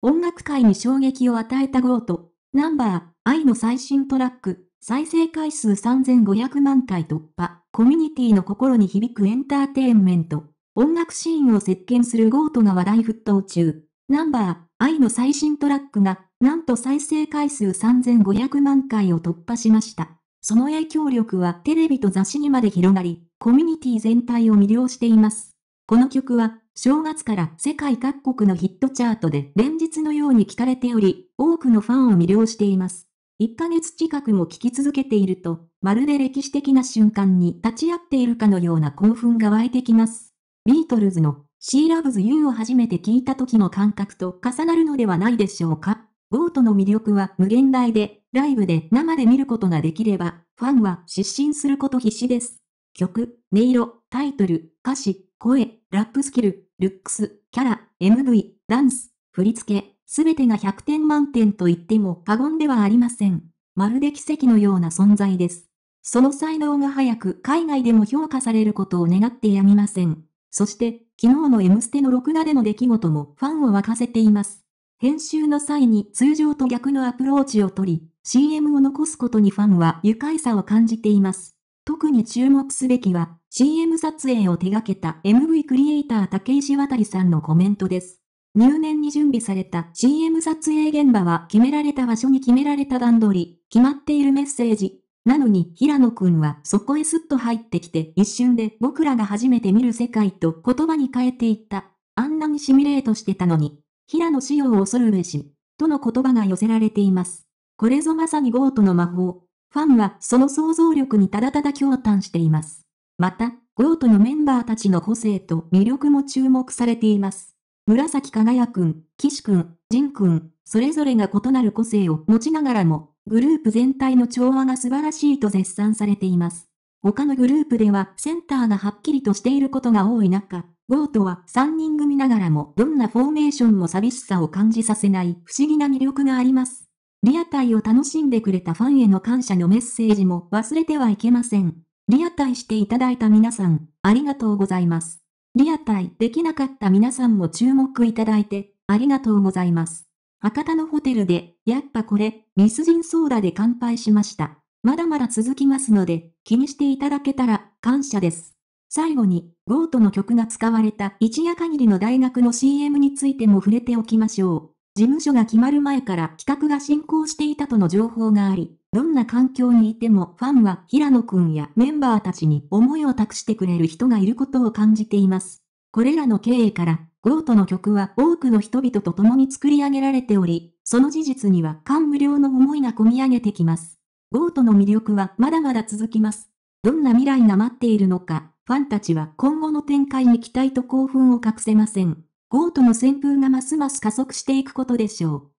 音楽界に衝撃を与えたゴート、ナンバー、愛の最新トラック、再生回数3500万回突破、コミュニティの心に響くエンターテインメント、音楽シーンを席巻するゴートが話題沸騰中、ナンバー、愛の最新トラックが、なんと再生回数3500万回を突破しました。その影響力はテレビと雑誌にまで広がり、コミュニティ全体を魅了しています。この曲は、正月から世界各国のヒットチャートで連日のように聞かれており、多くのファンを魅了しています。1ヶ月近くも聴き続けていると、まるで歴史的な瞬間に立ち会っているかのような興奮が湧いてきます。ビートルズの She Loves You を初めて聞いた時の感覚と重なるのではないでしょうか。ゴートの魅力は無限大で、ライブで生で見ることができれば、ファンは失神すること必至です。曲、音色、タイトル、歌詞、声、ラップスキル、ルックス、キャラ、MV、ダンス、振り付け、すべてが100点満点と言っても過言ではありません。まるで奇跡のような存在です。その才能が早く海外でも評価されることを願ってやみません。そして、昨日の M ステの録画での出来事もファンを沸かせています。編集の際に通常と逆のアプローチを取り、CM を残すことにファンは愉快さを感じています。特に注目すべきは、CM 撮影を手掛けた MV クリエイター竹石渡さんのコメントです。入念に準備された CM 撮影現場は決められた場所に決められた段取り、決まっているメッセージ。なのに、平野くんはそこへスッと入ってきて一瞬で僕らが初めて見る世界と言葉に変えていった。あんなにシミュレートしてたのに、平野仕様を恐るべし、との言葉が寄せられています。これぞまさにゴートの魔法。ファンはその想像力にただただ驚嘆しています。また、ゴートのメンバーたちの個性と魅力も注目されています。紫輝くん、岸くん、仁くん、それぞれが異なる個性を持ちながらも、グループ全体の調和が素晴らしいと絶賛されています。他のグループではセンターがはっきりとしていることが多い中、ゴートは3人組ながらもどんなフォーメーションも寂しさを感じさせない不思議な魅力があります。リアタイを楽しんでくれたファンへの感謝のメッセージも忘れてはいけません。リアタイしていただいた皆さん、ありがとうございます。リアタイできなかった皆さんも注目いただいて、ありがとうございます。博多のホテルで、やっぱこれ、ミスジンソーダで乾杯しました。まだまだ続きますので、気にしていただけたら、感謝です。最後に、ゴートの曲が使われた一夜限りの大学の CM についても触れておきましょう。事務所が決まる前から企画が進行していたとの情報があり、どんな環境にいてもファンは平野くんやメンバーたちに思いを託してくれる人がいることを感じています。これらの経緯から、ゴートの曲は多くの人々と共に作り上げられており、その事実には感無量の思いが込み上げてきます。ゴートの魅力はまだまだ続きます。どんな未来が待っているのか、ファンたちは今後の展開に期待と興奮を隠せません。ゴートの旋風がますます加速していくことでしょう。